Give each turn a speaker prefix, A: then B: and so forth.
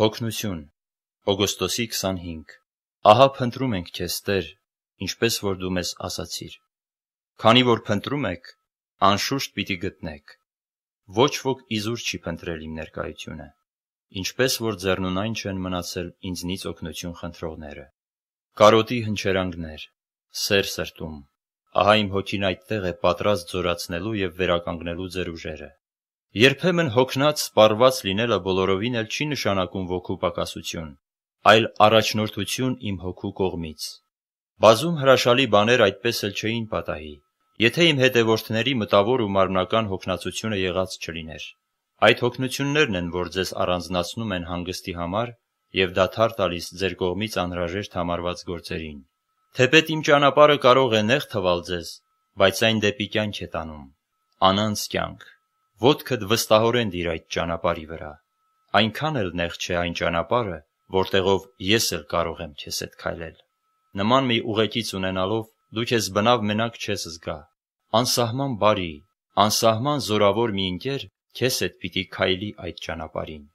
A: Հոգնություն օգոստոսի 25 Ահա փնտրում ենք քեզ Տեր, ինչպես որ դու մեզ ասացիր։ Քանի որ փնտրում եք, անշուշտ պիտի գտնեք։ Ոչ ոք իզուր չի փնտրել իմ ներկայությունը, ինչպես որ ձեռնունայն չեն մնացել ինձնից օգնություն խնդրողները։ Կարոտի հնչերանգներ, սեր սրտում։ Ահա իմ հոգին այդտեղ է պատրաստ զորացնելու եւ վերականգնելու ձեր ուժերը։ Երբեմն հոգնած սպառված լինելը բոլորովին էլ չի նշանակում ոգու պակասություն, այլ առաջնորդություն իմ հոգու կողմից։ Բազում հրաշալի բաներ այդպես էլ չէին պատահի, եթե իմ հետևորդների մտավոր ու մարմնական հոգնածությունը եղած չլիներ։ Այդ հոգնություններն են, որ ձեզ առանձնացնում են հանգստի համար եւ դադար տալիս ձեր կողմից անհրաժեշտ համարված գործերին։ Թեպետ իմ ճանապարհը կարող է նեղ թվալ ձեզ, բայց այն դեպի կյանք է տանում։ Անանց կյանք ոտքդ վստահորեն դիր այդ ճանապարհի վրա։ Այնքան էլ նեղ չէ այն ճանապարհը, որտեղով ես էլ կարող եմ քեզ հետ քայլել։ Նման մի ուղեկից ունենալով դու քեզ բնավ մենակ չես զգա։ Անսահման բարի, անսահման զորավոր մի ընկեր քեզ հետ պիտի քայլի այդ ճանապարհին։